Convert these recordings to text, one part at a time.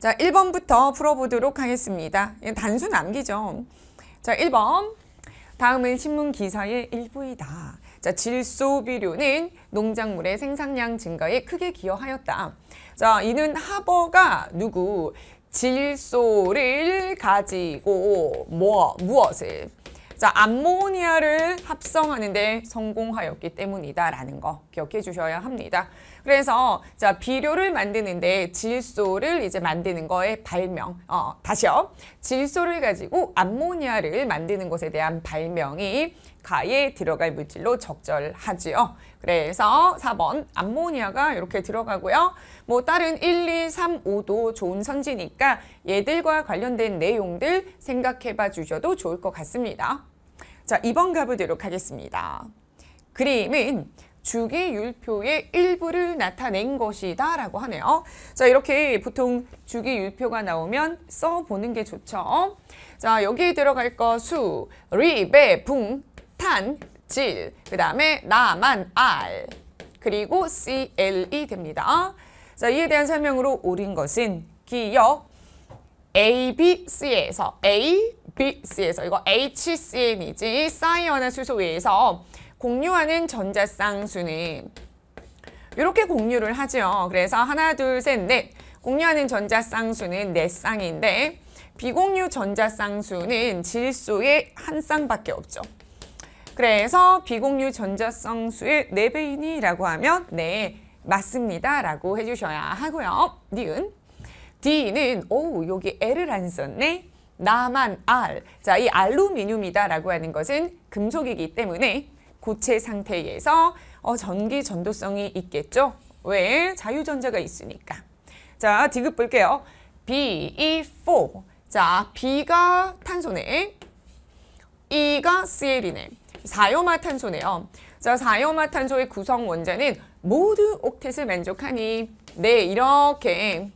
자, 1번부터 풀어보도록 하겠습니다. 단순 암기죠. 자, 1번. 다음은 신문 기사의 일부이다. 자, 질소 비료는 농작물의 생산량 증가에 크게 기여하였다. 자, 이는 하버가 누구 질소를 가지고 뭐 무엇을 자, 암모니아를 합성하는데 성공하였기 때문이다라는 거 기억해 주셔야 합니다. 그래서 자, 비료를 만드는데 질소를 이제 만드는 거의 발명. 어, 다시요. 질소를 가지고 암모니아를 만드는 것에 대한 발명이 가에 들어갈 물질로 적절하지요. 그래서 4번 암모니아가 이렇게 들어가고요. 뭐 다른 1, 2, 3, 5도 좋은 선지니까 얘들과 관련된 내용들 생각해 봐 주셔도 좋을 것 같습니다. 자, 2번 가보도록 하겠습니다. 그림은 주기율표의 일부를 나타낸 것이다 라고 하네요. 자 이렇게 보통 주기율표가 나오면 써보는 게 좋죠. 자 여기에 들어갈 거 수, 리, 배, 붕, 탄, 질, 그 다음에 나만, 알, 그리고 CL이 됩니다. 자 이에 대한 설명으로 옳은 것은 기억 ABC에서 A, BC에서 이거 HCN이지 사이언의 수소 위에서 공유하는 전자 쌍수는 이렇게 공유를 하죠. 그래서 하나 둘 셋 넷 공유하는 전자 쌍수는 넷 쌍인데 비공유 전자 쌍수는 질소의 한 쌍밖에 없죠. 그래서 비공유 전자 쌍수의 네배이라고 하면 네 맞습니다 라고 해주셔야 하고요. 니은 D는 오 여기 L을 안 썼네. 나만 알. 자, 이 알루미늄이다라고 하는 것은 금속이기 때문에 고체 상태에서 어, 전기 전도성이 있겠죠. 왜? 자유전자가 있으니까. 자, 디귿 볼게요. BE4. 자, B가 탄소네. E가 CL이네. 사요마탄소네요. 자, 사요마탄소의 구성 원자는 모두 옥텟을 만족하니 네, 이렇게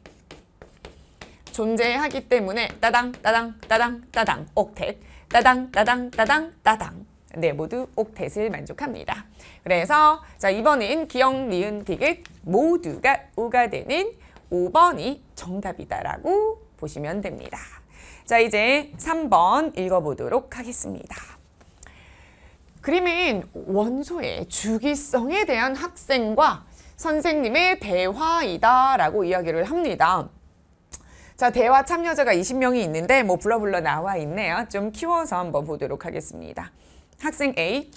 존재하기 때문에 따당 따당 따당 따당 옥텟 따당 따당 따당 따당 네 모두 옥텟을 만족합니다. 그래서 자 이번엔 기역 니은 디귿 모두가 우가 되는 5번이 정답이다라고 보시면 됩니다. 자 이제 3번 읽어보도록 하겠습니다. 그림은 원소의 주기성에 대한 학생과 선생님의 대화이다라고 이야기를 합니다. 자, 대화 참여자가 20명이 있는데 뭐 불러불러 나와 있네요. 좀 키워서 한번 보도록 하겠습니다. 학생 A.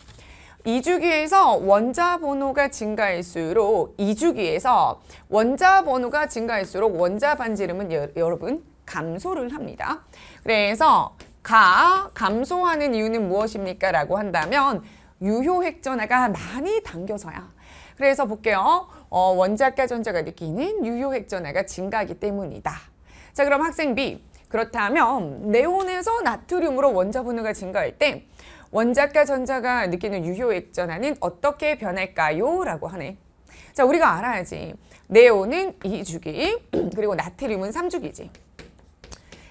2주기에서 원자 번호가 증가할수록 2주기에서 원자 번호가 증가할수록 원자 반지름은 여, 여러분 감소를 합니다. 그래서 가 감소하는 이유는 무엇입니까? 라고 한다면 유효 핵전화가 많이 당겨서야. 그래서 볼게요. 어, 원자과 전자가 느끼는 유효 핵전화가 증가하기 때문이다. 자 그럼 학생 B 그렇다면 네온에서 나트륨으로 원자 분모가 증가할 때 원자과 전자가 느끼는 유효액 전환은 어떻게 변할까요? 라고 하네. 자 우리가 알아야지. 네온은 이주기 그리고 나트륨은 삼주기지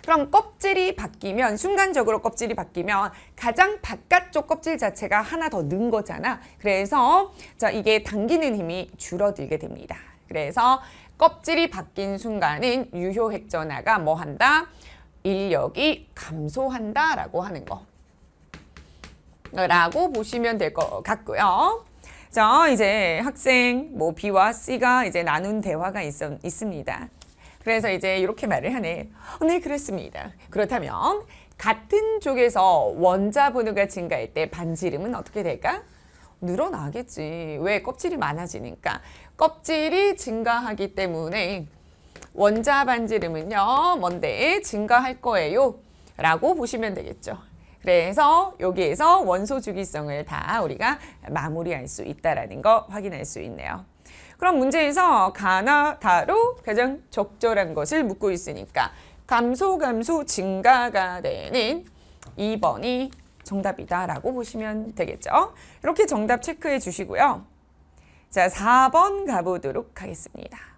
그럼 껍질이 바뀌면 순간적으로 껍질이 바뀌면 가장 바깥쪽 껍질 자체가 하나 더 는 거잖아. 그래서 자 이게 당기는 힘이 줄어들게 됩니다. 그래서 껍질이 바뀐 순간은 유효 핵전화가 뭐 한다? 인력이 감소한다 라고 하는 거 라고 보시면 될 것 같고요. 자 이제 학생 뭐 B와 C가 이제 나눈 대화가 있 있습니다. 그래서 이제 이렇게 말을 하네. 어, 네 그렇습니다. 그렇다면 같은 쪽에서 원자 번호가 증가할 때 반지름은 어떻게 될까? 늘어나겠지. 왜? 껍질이 많아지니까. 껍질이 증가하기 때문에 원자 반지름은요. 뭔데? 증가할 거예요. 라고 보시면 되겠죠. 그래서 여기에서 원소 주기성을 다 우리가 마무리할 수 있다는 라거 확인할 수 있네요. 그럼 문제에서 가나 다로 가장 적절한 것을 묻고 있으니까 감소 감소 증가가 되는 2번이 정답이다라고 보시면 되겠죠. 이렇게 정답 체크해 주시고요. 자, 4번 가보도록 하겠습니다.